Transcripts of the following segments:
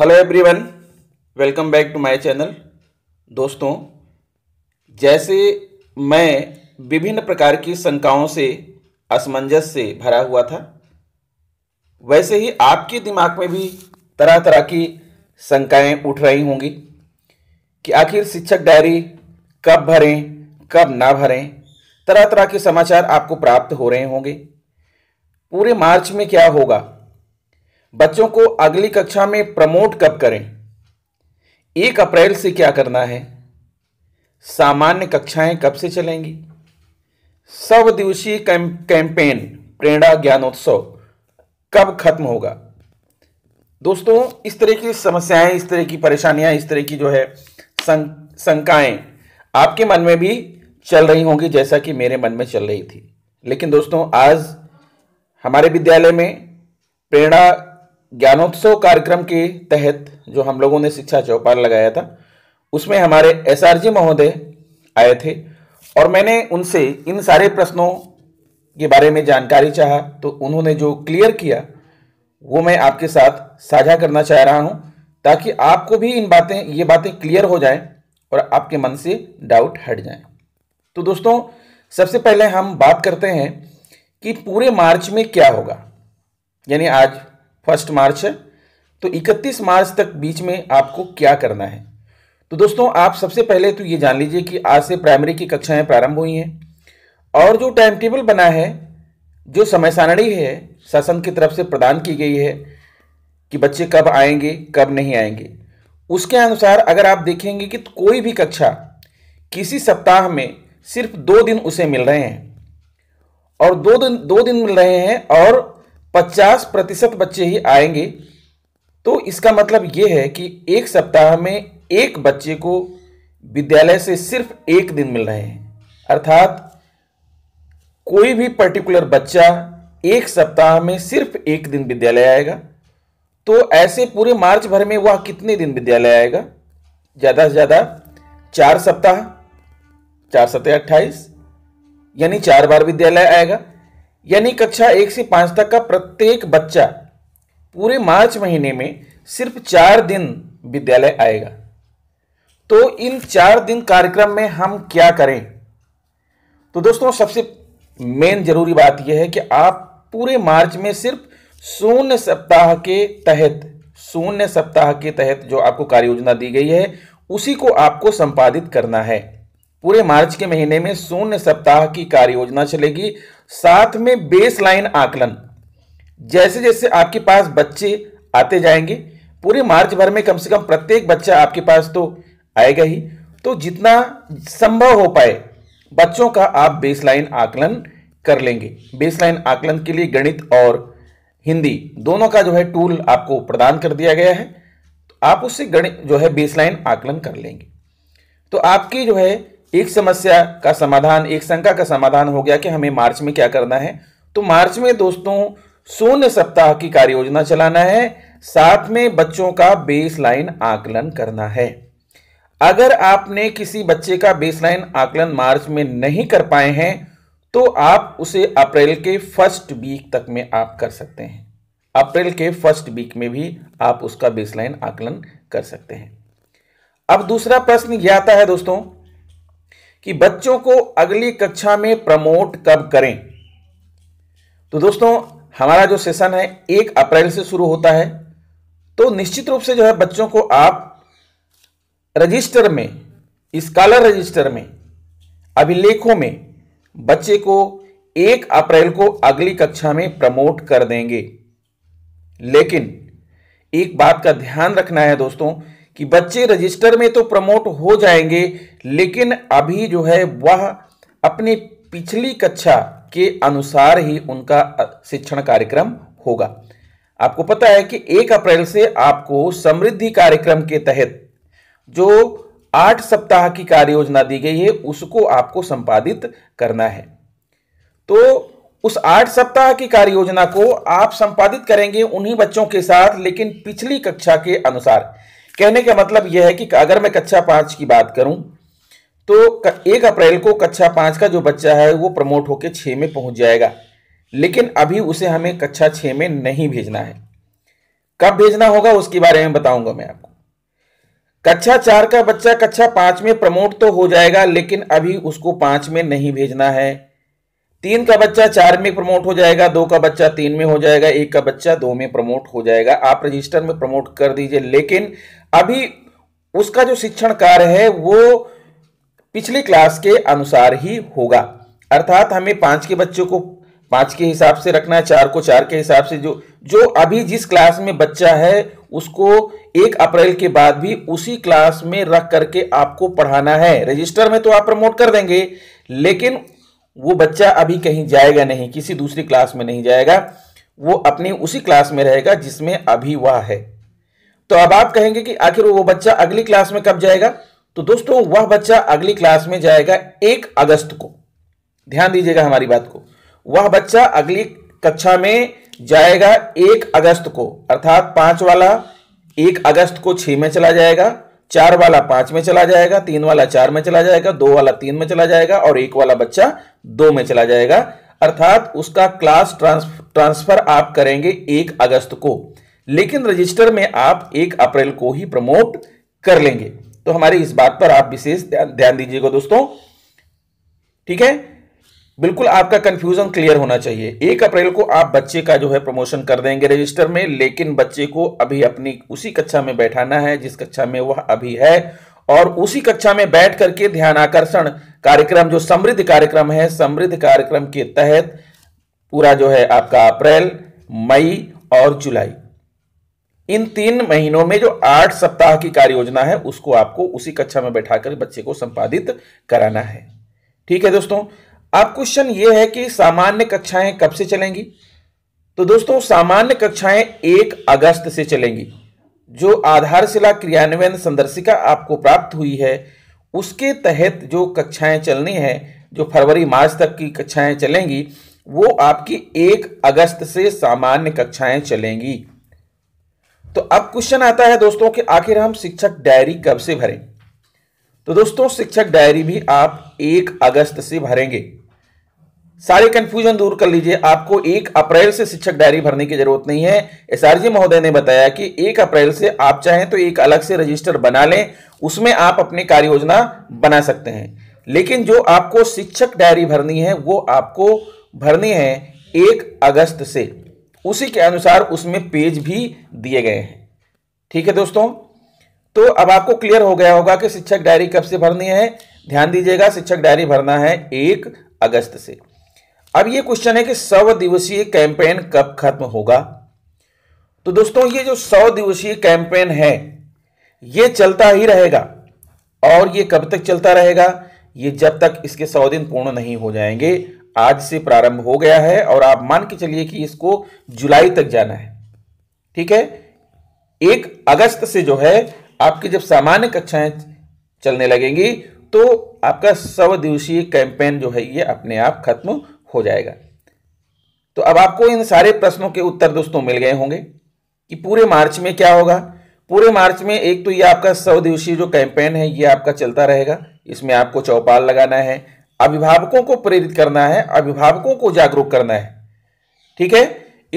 Hello everyone welcome back to my channel दोस्तों जैसे मैं विभिन्न प्रकार की शंकाओं से असमंजस से भरा हुआ था वैसे ही आपके दिमाग में भी तरह तरह की शंकाएं उठ रही होंगी कि आखिर शिक्षक डायरी कब भरें कब ना भरें तरह तरह के समाचार आपको प्राप्त हो रहे होंगे पूरे मार्च में क्या होगा बच्चों को अगली कक्षा में प्रमोट कब करें एक अप्रैल से क्या करना है सामान्य कक्षाएं कब से चलेंगी सब दिवसीय कैंपेन प्रेरणा ज्ञानोत्सव कब खत्म होगा दोस्तों इस तरह की समस्याएं इस तरह की परेशानियां इस तरह की जो है शंकाएं आपके मन में भी चल रही होंगी जैसा कि मेरे मन में चल रही थी लेकिन दोस्तों आज हमारे विद्यालय में प्रेरणा ज्ञानोत्सव कार्यक्रम के तहत जो हम लोगों ने शिक्षा चौपाल लगाया था उसमें हमारे एस महोदय आए थे और मैंने उनसे इन सारे प्रश्नों के बारे में जानकारी चाहा तो उन्होंने जो क्लियर किया वो मैं आपके साथ साझा करना चाह रहा हूँ ताकि आपको भी इन बातें ये बातें क्लियर हो जाएं और आपके मन से डाउट हट जाएं। तो दोस्तों सबसे पहले हम बात करते हैं कि पूरे मार्च में क्या होगा यानी आज फर्स्ट मार्च है तो 31 मार्च तक बीच में आपको क्या करना है तो दोस्तों आप सबसे पहले तो ये जान लीजिए कि आज से प्राइमरी की कक्षाएं प्रारंभ हुई हैं और जो टाइम टेबल बना है जो समय सारणी है शासन की तरफ से प्रदान की गई है कि बच्चे कब आएंगे कब नहीं आएंगे उसके अनुसार अगर आप देखेंगे कि तो कोई भी कक्षा किसी सप्ताह में सिर्फ दो दिन उसे मिल रहे हैं और दो दिन दो दिन मिल रहे हैं और 50 प्रतिशत बच्चे ही आएंगे तो इसका मतलब यह है कि एक सप्ताह में एक बच्चे को विद्यालय से सिर्फ एक दिन मिल रहे हैं अर्थात कोई भी पर्टिकुलर बच्चा एक सप्ताह में सिर्फ एक दिन विद्यालय आएगा तो ऐसे पूरे मार्च भर में वह कितने दिन विद्यालय आएगा ज़्यादा से ज़्यादा चार सप्ताह चार सप्ताह अट्ठाईस यानी चार बार विद्यालय आएगा यानी कक्षा एक से पांच तक का प्रत्येक बच्चा पूरे मार्च महीने में सिर्फ चार दिन विद्यालय आएगा तो इन चार दिन कार्यक्रम में हम क्या करें तो दोस्तों सबसे मेन जरूरी बात यह है कि आप पूरे मार्च में सिर्फ शून्य सप्ताह के तहत शून्य सप्ताह के तहत जो आपको कार्य योजना दी गई है उसी को आपको संपादित करना है पूरे मार्च के महीने में शून्य सप्ताह की कार्य योजना चलेगी साथ में बेस लाइन आकलन जैसे जैसे आपके पास बच्चे आते जाएंगे पूरे मार्च भर में कम से कम प्रत्येक बच्चा आपके पास तो आएगा ही तो जितना संभव हो पाए बच्चों का आप बेस लाइन आकलन कर लेंगे बेस लाइन आकलन के लिए गणित और हिंदी दोनों का जो है टूल आपको प्रदान कर दिया गया है तो आप उससे गणित जो है बेस लाइन आकलन कर लेंगे तो आपकी जो है एक समस्या का समाधान एक शंका का समाधान हो गया कि हमें मार्च में क्या करना है तो मार्च में दोस्तों शून्य सप्ताह की कार्य योजना चलाना है साथ में बच्चों का बेस लाइन आकलन करना है अगर आपने किसी बच्चे का बेसलाइन आकलन मार्च में नहीं कर पाए हैं तो आप उसे अप्रैल के फर्स्ट वीक तक में आप कर सकते हैं अप्रैल के फर्स्ट वीक में भी आप उसका बेसलाइन आकलन कर सकते हैं अब दूसरा प्रश्न यह आता है दोस्तों कि बच्चों को अगली कक्षा में प्रमोट कब करें तो दोस्तों हमारा जो सेशन है एक अप्रैल से शुरू होता है तो निश्चित रूप से जो है बच्चों को आप रजिस्टर में स्कॉलर रजिस्टर में अभिलेखों में बच्चे को एक अप्रैल को अगली कक्षा में प्रमोट कर देंगे लेकिन एक बात का ध्यान रखना है दोस्तों कि बच्चे रजिस्टर में तो प्रमोट हो जाएंगे लेकिन अभी जो है वह अपनी पिछली कक्षा के अनुसार ही उनका शिक्षण कार्यक्रम होगा आपको पता है कि एक अप्रैल से आपको समृद्धि कार्यक्रम के तहत जो आठ सप्ताह की कार्य योजना दी गई है उसको आपको संपादित करना है तो उस आठ सप्ताह की कार्य योजना को आप संपादित करेंगे उन्हीं बच्चों के साथ लेकिन पिछली कक्षा के अनुसार कहने का मतलब यह है कि अगर मैं कक्षा पाँच की बात करूं तो एक अप्रैल को कक्षा पांच का जो बच्चा है वो प्रमोट होकर छः में पहुंच जाएगा लेकिन अभी उसे हमें कक्षा छः में नहीं भेजना है कब भेजना होगा उसके बारे में बताऊंगा मैं आपको कक्षा चार का बच्चा कक्षा पाँच में प्रमोट तो हो जाएगा लेकिन अभी उसको पांच में नहीं भेजना है तीन का बच्चा चार में प्रमोट हो जाएगा दो का बच्चा तीन में हो जाएगा एक का बच्चा दो में प्रमोट हो जाएगा आप रजिस्टर में प्रमोट कर दीजिए लेकिन अभी उसका जो शिक्षण कार्य है वो पिछली क्लास के अनुसार ही होगा अर्थात हमें पांच के बच्चों को पांच के हिसाब से रखना है चार को चार के हिसाब से जो जो अभी जिस क्लास में बच्चा है उसको एक अप्रैल के बाद भी उसी क्लास में रख करके आपको पढ़ाना है रजिस्टर में तो आप प्रमोट कर देंगे लेकिन वो बच्चा अभी कहीं जाएगा नहीं किसी दूसरी क्लास में नहीं जाएगा वो अपनी उसी क्लास में रहेगा जिसमें अभी वह है तो अब आप कहेंगे कि आखिर वो बच्चा अगली क्लास में कब जाएगा तो दोस्तों वह बच्चा अगली क्लास में जाएगा एक अगस्त को ध्यान दीजिएगा हमारी बात को वह बच्चा अगली कक्षा में जाएगा एक अगस्त को अर्थात पांच वाला एक अगस्त को छह में चला जाएगा चार वाला पांच में चला जाएगा तीन वाला चार में चला जाएगा दो वाला तीन में चला जाएगा और एक वाला बच्चा दो में चला जाएगा अर्थात उसका क्लास ट्रांसफर आप करेंगे एक अगस्त को लेकिन रजिस्टर में आप एक अप्रैल को ही प्रमोट कर लेंगे तो हमारी इस बात पर आप विशेष ध्यान दीजिएगा दोस्तों ठीक है बिल्कुल आपका कंफ्यूजन क्लियर होना चाहिए एक अप्रैल को आप बच्चे का जो है प्रमोशन कर देंगे रजिस्टर में लेकिन बच्चे को अभी अपनी उसी कक्षा में बैठाना है जिस कक्षा में वह अभी है और उसी कक्षा में बैठ करके ध्यान आकर्षण कार्यक्रम जो समृद्ध कार्यक्रम है समृद्ध कार्यक्रम के तहत पूरा जो है आपका अप्रैल मई और जुलाई इन तीन महीनों में जो आठ सप्ताह की कार्य योजना है उसको आपको उसी कक्षा में बैठाकर बच्चे को संपादित कराना है ठीक है दोस्तों अब क्वेश्चन ये है कि सामान्य कक्षाएं कब से चलेंगी तो दोस्तों सामान्य कक्षाएं एक अगस्त से चलेंगी जो आधारशिला क्रियान्वयन संदर्शिका आपको प्राप्त हुई है उसके तहत जो कक्षाएं चलनी है जो फरवरी मार्च तक की कक्षाएं चलेंगी वो आपकी एक अगस्त से सामान्य कक्षाएं चलेंगी तो अब क्वेश्चन आता है दोस्तों कि आखिर हम शिक्षक डायरी कब से भरें तो दोस्तों शिक्षक डायरी भी आप एक अगस्त से भरेंगे सारे कंफ्यूजन दूर कर लीजिए आपको एक अप्रैल से शिक्षक डायरी भरने की जरूरत नहीं है एसआरजी महोदय ने बताया कि एक अप्रैल से आप चाहें तो एक अलग से रजिस्टर बना लें उसमें आप अपनी कार्य योजना बना सकते हैं लेकिन जो आपको शिक्षक डायरी भरनी है वो आपको भरनी है एक अगस्त से उसी के अनुसार उसमें पेज भी दिए गए हैं ठीक है दोस्तों तो अब आपको क्लियर हो गया होगा कि शिक्षक डायरी कब से भरनी है ध्यान दीजिएगा शिक्षक डायरी भरना है एक अगस्त से अब ये क्वेश्चन है कि सौ दिवसीय कैंपेन कब खत्म होगा तो दोस्तों ये जो सौ दिवसीय कैंपेन है ये चलता ही रहेगा और ये कब तक चलता रहेगा ये जब तक इसके सौ दिन पूर्ण नहीं हो जाएंगे आज से प्रारंभ हो गया है और आप मान के चलिए कि इसको जुलाई तक जाना है ठीक है एक अगस्त से जो है आपकी जब सामान्य कक्षाएं चलने लगेंगी तो आपका सौ दिवसीय कैंपेन जो है ये अपने आप खत्म हो जाएगा तो अब आपको इन सारे प्रश्नों के उत्तर दोस्तों मिल गए होंगे कि पूरे मार्च में क्या होगा पूरे मार्च में एक तो ये आपका सौ दिवसीय जो कैंपेन है ये आपका चलता रहेगा इसमें आपको चौपाल लगाना है अभिभावकों को प्रेरित करना है अभिभावकों को जागरूक करना है ठीक है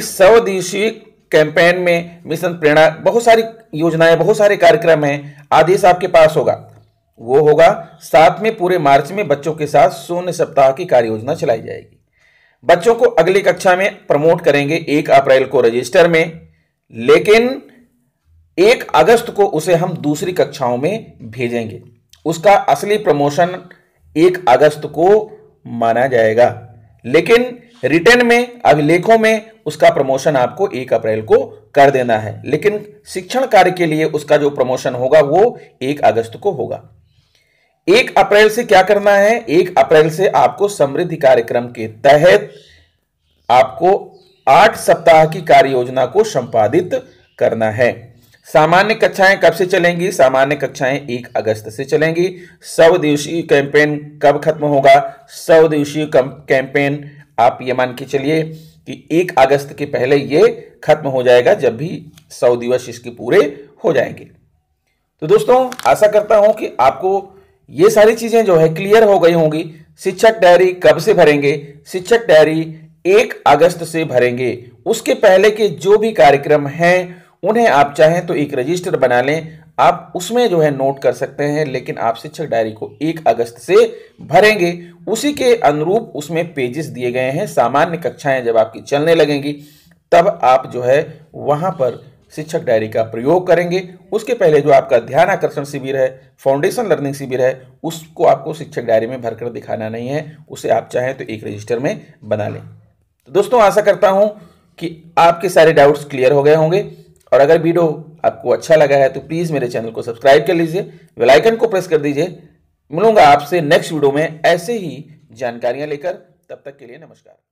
इस सौ दिवसीय कैंपेन में मिशन प्रेरणा बहुत सारी योजनाएं बहुत सारे कार्यक्रम हैं आदेश आपके पास होगा वो होगा साथ में पूरे मार्च में बच्चों के साथ शून्य सप्ताह की कार्य योजना चलाई जाएगी बच्चों को अगली कक्षा में प्रमोट करेंगे एक अप्रैल को रजिस्टर में लेकिन एक अगस्त को उसे हम दूसरी कक्षाओं में भेजेंगे उसका असली प्रमोशन एक अगस्त को माना जाएगा लेकिन रिटर्न में अभिलेखों में उसका प्रमोशन आपको एक अप्रैल को कर देना है लेकिन शिक्षण कार्य के लिए उसका जो प्रमोशन होगा वो एक अगस्त को होगा एक अप्रैल से क्या करना है एक अप्रैल से आपको समृद्धि कार्यक्रम के तहत आपको आठ सप्ताह की कार्य योजना को संपादित करना है सामान्य कक्षाएं कब से चलेंगी सामान्य कक्षाएं एक अगस्त से चलेंगी सौ दिवसीय कैंपेन कब खत्म होगा सौ दिवसीय कैंपेन आप ये मान के चलिए कि एक अगस्त के पहले ये खत्म हो जाएगा जब भी सौ दिवस इसके पूरे हो जाएंगे तो दोस्तों आशा करता हूं कि आपको ये सारी चीजें जो है क्लियर हो गई होंगी शिक्षक डायरी कब से भरेंगे शिक्षक डायरी एक अगस्त से भरेंगे उसके पहले के जो भी कार्यक्रम हैं उन्हें आप चाहें तो एक रजिस्टर बना लें आप उसमें जो है नोट कर सकते हैं लेकिन आप शिक्षक डायरी को एक अगस्त से भरेंगे उसी के अनुरूप उसमें पेजेस दिए गए हैं सामान्य कक्षाएं जब आपकी चलने लगेंगी तब आप जो है वहां पर शिक्षक डायरी का प्रयोग करेंगे उसके पहले जो आपका ध्यान आकर्षण शिविर है फाउंडेशन लर्निंग शिविर है उसको आपको शिक्षक डायरी में भरकर दिखाना नहीं है उसे आप चाहें तो एक रजिस्टर में बना लें तो दोस्तों आशा करता हूँ कि आपके सारे डाउट्स क्लियर हो गए होंगे और अगर वीडियो आपको अच्छा लगा है तो प्लीज़ मेरे चैनल को सब्सक्राइब कर लीजिए वेलाइकन को प्रेस कर दीजिए मिलूंगा आपसे नेक्स्ट वीडियो में ऐसे ही जानकारियां लेकर तब तक के लिए नमस्कार